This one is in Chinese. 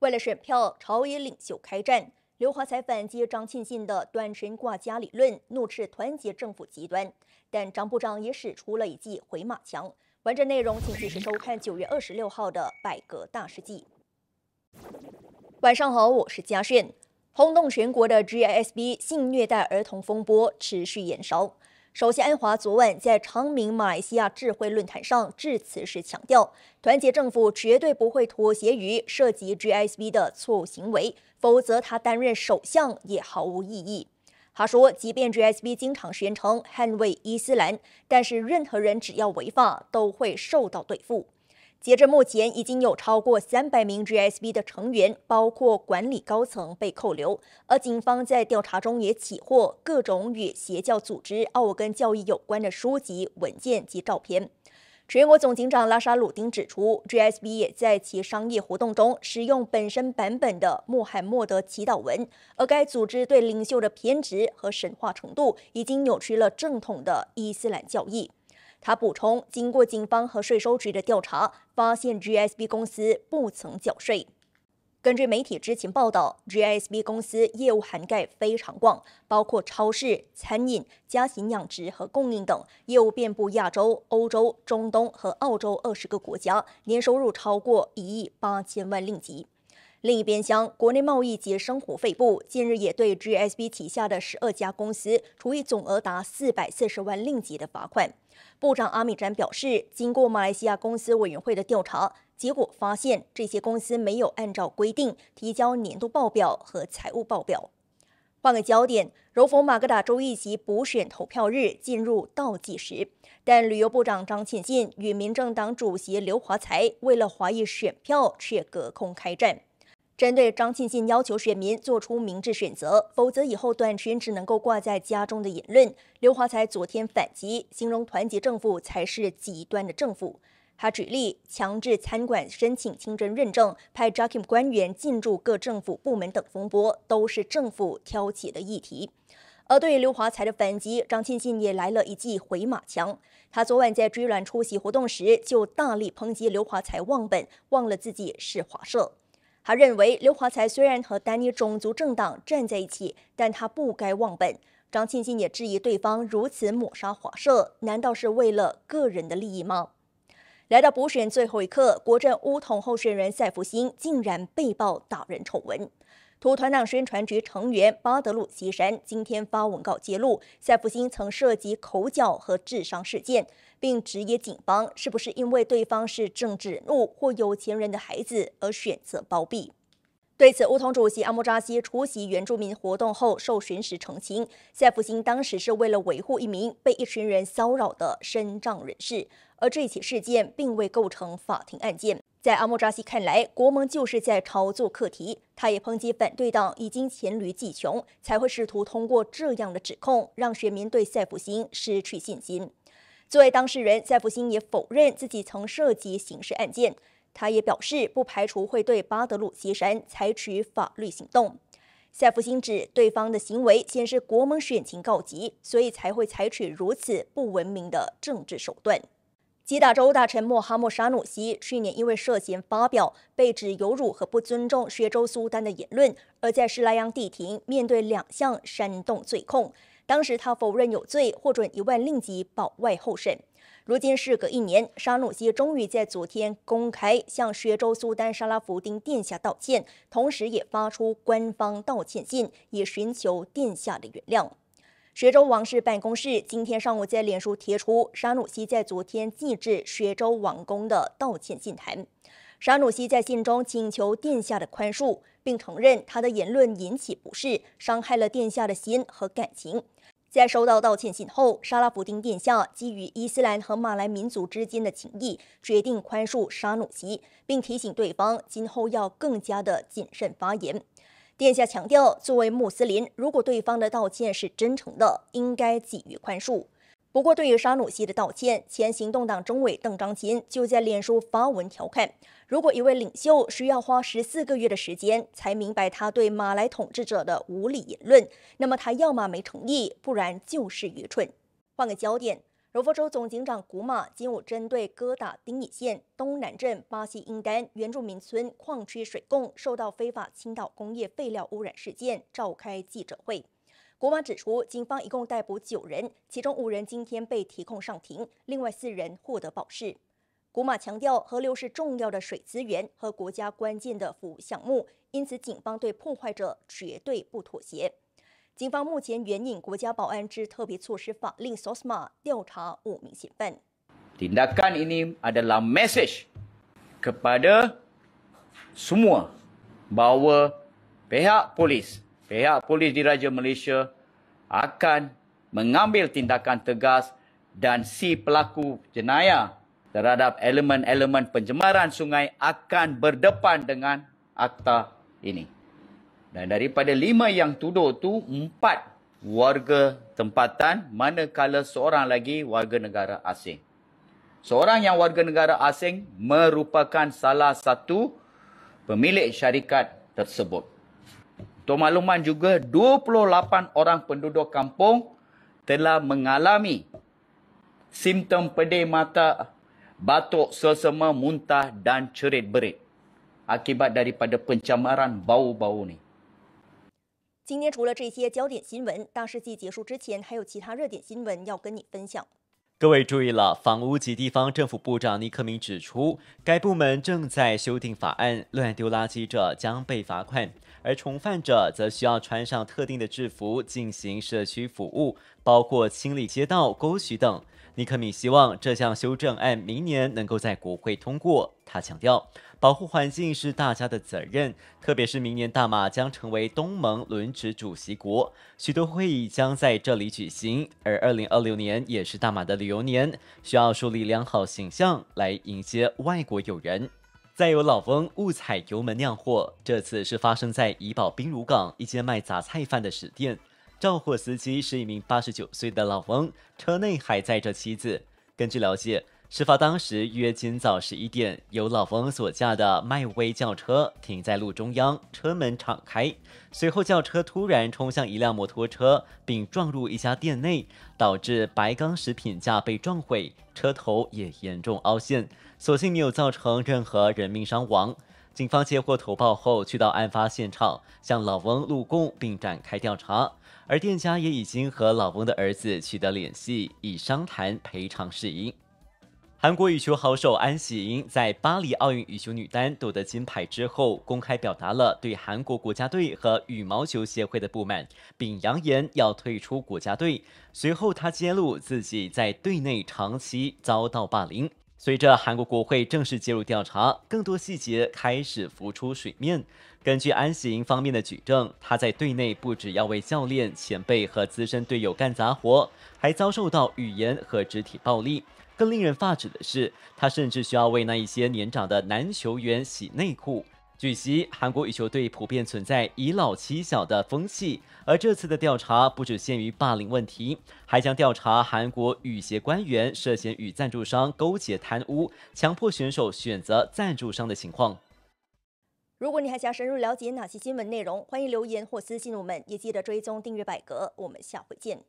为了选票，朝野领袖开战。刘华才反击张庆信的“短神挂家”理论，怒斥团结政府极端。但张部长也使出了一记回马枪。完整内容请继续收看九月二十六号的《百格大事记》。晚上好，我是嘉炫。轰动全国的 G i S B 性虐待儿童风波持续延烧。首先，安华昨晚在长明马来西亚智慧论坛上致辞时强调，团结政府绝对不会妥协于涉及 G S B 的错误行为，否则他担任首相也毫无意义。他说，即便 G S B 经常宣称捍卫伊斯兰，但是任何人只要违法都会受到对付。截至目前，已经有超过三百名 GSB 的成员，包括管理高层，被扣留。而警方在调查中也起获各种与邪教组织奥根教义有关的书籍、文件及照片。全国总警长拉沙鲁丁指出，GSB 也在其商业活动中使用本身版本的穆罕默德祈祷文，而该组织对领袖的偏执和神化程度，已经扭曲了正统的伊斯兰教义。他补充，经过警方和税收局的调查，发现 G S B 公司不曾缴税。根据媒体之前报道，G S B 公司业务涵盖非常广，包括超市、餐饮、家禽养殖和供应等，业务遍布亚洲、欧洲、中东和澳洲二十个国家，年收入超过一亿八千万令吉。另一边厢，国内贸易及生活费部近日也对 G S B 旗下的十二家公司处以总额达四百四十万令吉的罚款。部长阿米詹表示，经过马来西亚公司委员会的调查，结果发现这些公司没有按照规定提交年度报表和财务报表。换个焦点，柔佛马格达州一级补选投票日进入倒计时，但旅游部长张庆进与民政党主席刘华才为了华裔选票却隔空开战。针对张庆信要求选民做出明智选择，否则以后短裙只能够挂在家中的言论，刘华才昨天反击，形容团结政府才是极端的政府。他举例，强制餐馆申请清真认证，派 Joking 官员进驻各政府部门等风波，都是政府挑起的议题。而对于刘华才的反击，张庆信也来了一记回马枪。他昨晚在追软出席活动时，就大力抨击刘华才忘本，忘了自己是华社。他认为刘华才虽然和丹尼种族政党站在一起，但他不该忘本。张庆信也质疑对方如此抹杀华社，难道是为了个人的利益吗？来到补选最后一刻，国政乌统候选人赛福兴竟然被曝打人丑闻。土团党宣传局成员巴德鲁·西山今天发文告揭露，塞福星曾涉及口角和致商事件，并直言警方是不是因为对方是政治人物或有钱人的孩子而选择包庇。对此，乌通主席阿莫扎西出席原住民活动后受询时澄清，塞福星当时是为了维护一名被一群人骚扰的身障人士，而这起事件并未构成法庭案件。在阿莫扎西看来，国盟就是在炒作课题。他也抨击反对党已经黔驴技穷，才会试图通过这样的指控让选民对赛福星失去信心。作为当事人，赛福星也否认自己曾涉及刑事案件。他也表示不排除会对巴德鲁西山采取法律行动。赛福星指对方的行为显示国盟选情告急，所以才会采取如此不文明的政治手段。西达州大臣默哈默沙努西去年因为涉嫌发表被指有辱和不尊重学州苏丹的言论，而在施莱央地庭面对两项煽动罪控。当时他否认有罪，获准一万令吉保外候审。如今事隔一年，沙努西终于在昨天公开向学州苏丹沙拉福丁殿下道歉，同时也发出官方道歉信，以寻求殿下的原谅。雪州王室办公室今天上午在脸书贴出沙努西在昨天寄至雪州王宫的道歉信函。沙努西在信中请求殿下的宽恕，并承认他的言论引起不适，伤害了殿下的心和感情。在收到道歉信后，沙拉布丁殿下基于伊斯兰和马来民族之间的情谊，决定宽恕沙努西，并提醒对方今后要更加的谨慎发言。殿下强调，作为穆斯林，如果对方的道歉是真诚的，应该给予宽恕。不过，对于沙努西的道歉，前行动党中委邓章金就在脸书发文调侃：“如果一位领袖需要花十四个月的时间才明白他对马来统治者的无理言论，那么他要么没诚意，不然就是愚蠢。”换个焦点。柔佛州总警长古马今午针对哥打丁乙县东南镇巴西英丹原住民村矿区水供受到非法倾倒工业废料污染事件召开记者会。古马指出，警方一共逮捕九人，其中五人今天被提控上庭，另外四人获得保释。古马强调，河流是重要的水资源和国家关键的服务项目，因此警方对破坏者绝对不妥协。警方目前援引国家保安之特别措施法令 SOSMA 调查五名嫌犯。Tindakan ini adalah message kepada semua bahawa pihak polis, pihak polis diraja Malaysia akan mengambil tindakan tegas dan si pelaku jenayah terhadap elemen-elemen pencemaran sungai akan berdepan dengan akta ini. Dan daripada lima yang tuduh tu, empat warga tempatan manakala seorang lagi warga negara asing. Seorang yang warga negara asing merupakan salah satu pemilik syarikat tersebut. Untuk makluman juga, 28 orang penduduk kampung telah mengalami simptom pedih mata, batuk, sesama muntah dan cerit berit akibat daripada pencemaran bau-bau ni. 今天除了这些焦点新闻，大世纪结束之前还有其他热点新闻要跟你分享。各位注意了，房屋及地方政府部长尼克明指出，该部门正在修订法案，乱丢垃圾者将被罚款，而重犯者则需要穿上特定的制服进行社区服务，包括清理街道、沟渠等。尼克米希望这项修正案明年能够在国会通过。他强调，保护环境是大家的责任，特别是明年大马将成为东盟轮值主席国，许多会议将在这里举行。而2026年也是大马的旅游年，需要树立良好形象来迎接外国友人。再有老翁误踩油门酿祸，这次是发生在怡保冰乳港一间卖杂菜饭的食店。肇祸司机是一名八十九岁的老翁，车内还载着妻子。根据了解，事发当时约今早十一点，由老翁所驾的迈威轿车停在路中央，车门敞开。随后，轿车突然冲向一辆摩托车，并撞入一家店内，导致白钢食品架被撞毁，车头也严重凹陷。所幸没有造成任何人命伤亡。警方接获投报后，去到案发现场向老翁录供，并展开调查。而店家也已经和老翁的儿子取得联系，以商谈赔偿事宜。韩国羽球好手安喜延在巴黎奥运羽球女单夺得金牌之后，公开表达了对韩国国家队和羽毛球协会的不满，并扬言要退出国家队。随后，他揭露自己在队内长期遭到霸凌。随着韩国国会正式介入调查，更多细节开始浮出水面。根据安贤英方面的举证，他在队内不止要为教练、前辈和资深队友干杂活，还遭受到语言和肢体暴力。更令人发指的是，他甚至需要为那一些年长的男球员洗内裤。据悉，韩国羽球队普遍存在以老欺小的风气，而这次的调查不只限于霸凌问题，还将调查韩国羽协官员涉嫌与赞助商勾结贪污、强迫选手选择赞助商的情况。如果你还想深入了解哪些新闻内容，欢迎留言或私信我们，也记得追踪订阅百格。我们下回见。